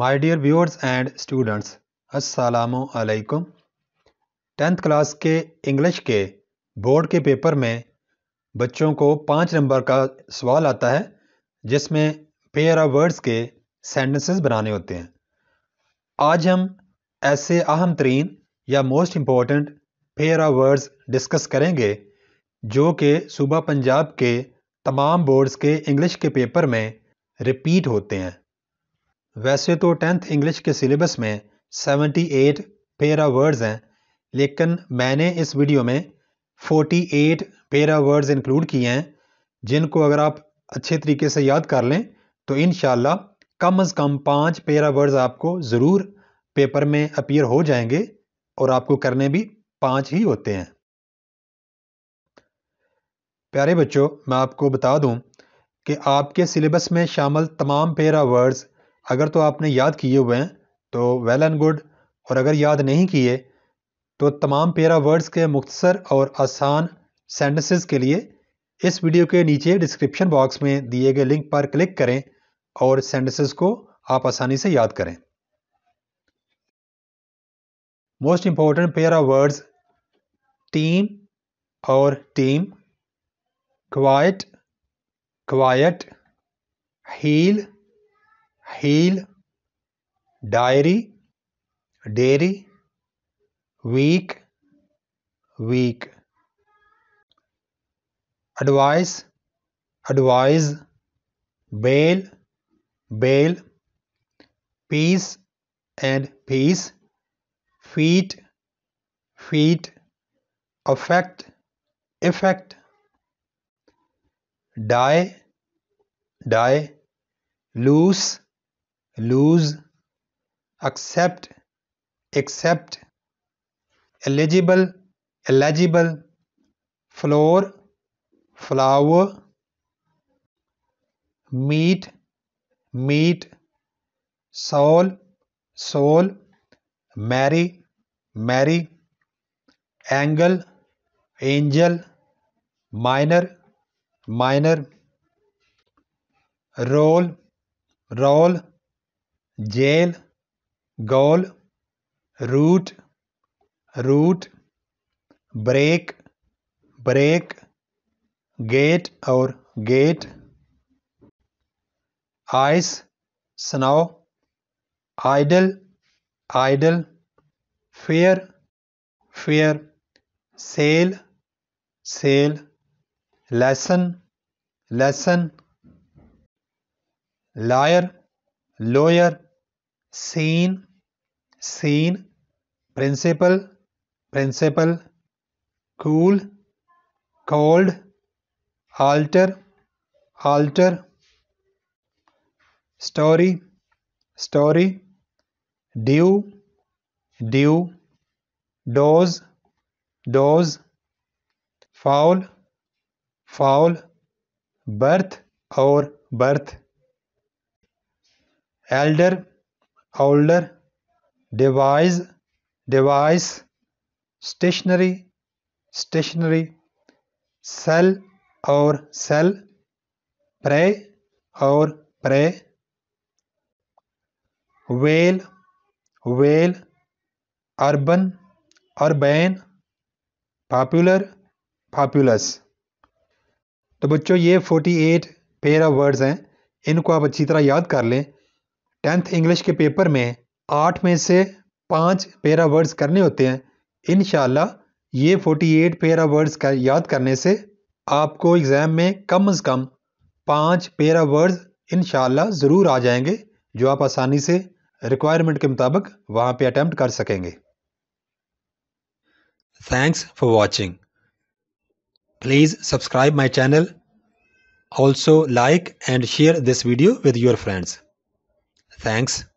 my dear viewers and students अस्सलाम tenth class के English के बोर्ड के पेपर में बच्चों को पाँच नंबर का सवाल आता है जिसमें पेयर ऑफ वर्ड्स के सेंटेंसेस बनाने होते हैं आज हम ऐसे अहम तरीन या most important pair of words discuss करेंगे जो कि सूबा पंजाब के तमाम बोर्ड्स के इंग्लिश के पेपर में रिपीट होते हैं वैसे तो टेंथ इंग्लिश के सिलेबस में 78 पेरा वर्ड्स हैं लेकिन मैंने इस वीडियो में 48 पेरा वर्ड्स इंक्लूड किए हैं जिनको अगर आप अच्छे तरीके से याद कर लें तो इन कम अज़ कम पाँच पेरा वर्ड्स आपको ज़रूर पेपर में अपीयर हो जाएंगे और आपको करने भी पाँच ही होते हैं प्यारे बच्चों मैं आपको बता दूं कि आपके सिलेबस में शामिल तमाम पेरा वर्ड्स अगर तो आपने याद किए हुए हैं तो वेल एंड गुड और अगर याद नहीं किए तो तमाम पेरा वर्ड्स के मुख्तर और आसान सेंटेंसेस के लिए इस वीडियो के नीचे डिस्क्रिप्शन बॉक्स में दिए गए लिंक पर क्लिक करें और सेंटेंसेस को आप आसानी से याद करें most pair of words team और team quite quiet heal heel, diary, dairy, week, week, Advice, advise, bail, bail, peace and peace, feet, feet, affect, effect, die, die, lose lose accept accept eligible eligible floor flower meet meet soul soul marry marry angle angel minor minor roll roll jail gaol root route break brake gate और gait ice snow idle idol fair fare sale sail lesson lessen liar lawyer scene seen principal principle cool cold alter altar storey story due dew dose doze foul fowl berth और birth elder older device device stationary stationary sell और sell prey और prey whale whale urban urban popular populous तो बच्चों ये 48 pair of words हैं इनको आप अच्छी तरह याद कर लें टेंथ इंग्लिश के पेपर में आठ में से पाँच पैरा वर्ड्स करने होते हैं इन ये 48 पैरा वर्ड्स का याद करने से आपको एग्ज़ाम में कम अज़ कम पाँच पैरा वर्ड्स इन ज़रूर आ जाएंगे जो आप आसानी से रिक्वायरमेंट के मुताबिक वहाँ पे अटैम्प्ट कर सकेंगे thanks for watching please subscribe my channel also like and share this video with your friends thanks